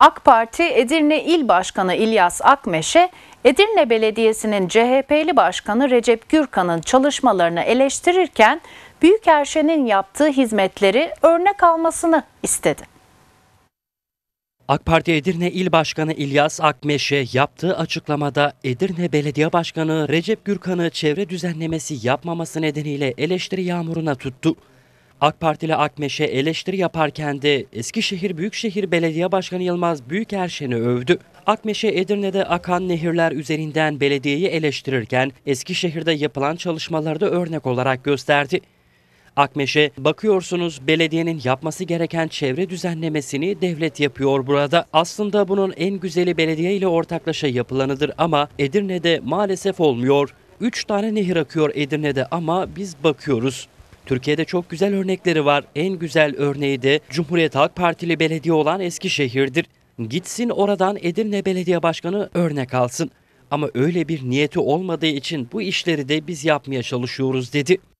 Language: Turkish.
AK Parti Edirne İl Başkanı İlyas Akmeş'e Edirne Belediyesi'nin CHP'li Başkanı Recep Gürkan'ın çalışmalarını eleştirirken Büyükerşen'in yaptığı hizmetleri örnek almasını istedi. AK Parti Edirne İl Başkanı İlyas Akmeş'e yaptığı açıklamada Edirne Belediye Başkanı Recep Gürkan'ı çevre düzenlemesi yapmaması nedeniyle eleştiri yağmuruna tuttu. AK Partili Akmeş'e eleştiri yaparken de Eskişehir Büyükşehir Belediye Başkanı Yılmaz Büyükerşen'i övdü. Akmeş'e Edirne'de akan nehirler üzerinden belediyeyi eleştirirken Eskişehir'de yapılan çalışmalarda örnek olarak gösterdi. Akmeş'e bakıyorsunuz belediyenin yapması gereken çevre düzenlemesini devlet yapıyor burada. Aslında bunun en güzeli belediye ile ortaklaşa yapılanıdır ama Edirne'de maalesef olmuyor. 3 tane nehir akıyor Edirne'de ama biz bakıyoruz. Türkiye'de çok güzel örnekleri var. En güzel örneği de Cumhuriyet Halk Partili belediye olan Eskişehir'dir. Gitsin oradan Edirne Belediye Başkanı örnek alsın. Ama öyle bir niyeti olmadığı için bu işleri de biz yapmaya çalışıyoruz dedi.